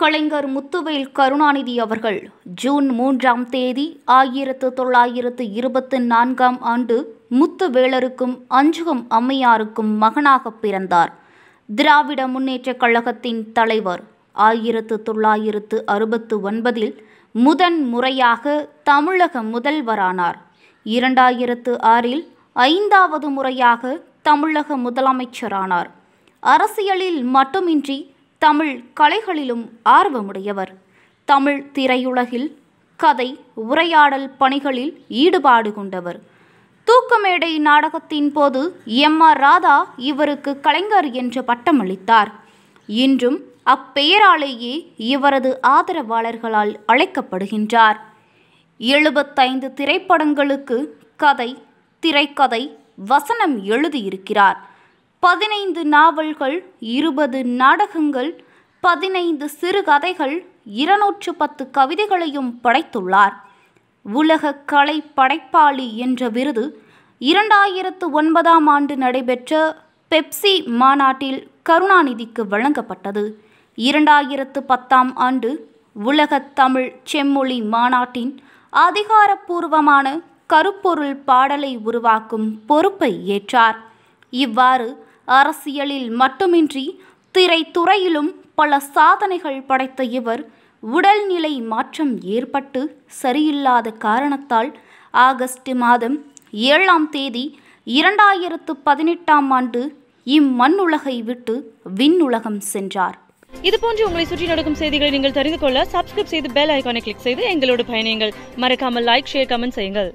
கலைஞர் முத்துவேல் கருணாநிதி அவர்கள் ஜூன் மூன்றாம் தேதி ஆயிரத்து தொள்ளாயிரத்து இருபத்தி நான்காம் ஆண்டு முத்துவேலருக்கும் அஞ்சுகம் அம்மையாருக்கும் மகனாக பிறந்தார் திராவிட முன்னேற்றக் கழகத்தின் தலைவர் ஆயிரத்து தொள்ளாயிரத்து அறுபத்து ஒன்பதில் முதன் முறையாக தமிழக முதல்வரானார் இரண்டாயிரத்து ஆறில் ஐந்தாவது முறையாக தமிழக முதலமைச்சரானார் அரசியலில் மட்டுமின்றி தமிழ் கலைகளிலும் ஆர்வமுடையவர் தமிழ் திரையுலகில் கதை உரையாடல் பணிகளில் ஈடுபாடு கொண்டவர் தூக்கமேடை நாடகத்தின் போது எம் ஆர் ராதா இவருக்கு கலைஞர் என்ற பட்டமளித்தார் இன்றும் அப்பெயராலேயே இவரது ஆதரவாளர்களால் அழைக்கப்படுகின்றார் எழுபத்தைந்து திரைப்படங்களுக்கு கதை திரைக்கதை வசனம் எழுதியிருக்கிறார் பதினைந்து நாவல்கள் இருபது நாடகங்கள் பதினைந்து சிறுகதைகள் இருநூற்று பத்து கவிதைகளையும் படைத்துள்ளார் உலக கலை படைப்பாளி என்ற விருது இரண்டாயிரத்து ஒன்பதாம் ஆண்டு நடைபெற்ற பெப்சி மாநாட்டில் கருணாநிதிக்கு வழங்கப்பட்டது இரண்டாயிரத்து பத்தாம் ஆண்டு உலக தமிழ் செம்மொழி மாநாட்டின் அதிகாரப்பூர்வமான கருப்பொருள் பாடலை உருவாக்கும் பொறுப்பை ஏற்றார் இவ்வாறு அரசியலில் மட்டுமின்றி திரைத்துறையிலும் பல சாதனைகள் படைத்த இவர் உடல்நிலை மாற்றம் ஏற்பட்டு சரியில்லாத காரணத்தால் ஆகஸ்ட் மாதம் ஏழாம் தேதி இரண்டாயிரத்து பதினெட்டாம் ஆண்டு இம்மண்ணுலகை விட்டு விண்ணுலகம் சென்றார் இது போன்று உங்களை சுற்றி நடக்கும் செய்திகளை நீங்கள் தெரிந்து கொள்ள சப்ஸ்கிரைப் செய்து பெல் ஐக்கானை கிளிக் செய்து எங்களோடு பயணியுங்கள் மறக்காமல் லைக் ஷேர் கமெண்ட் செய்யுங்கள்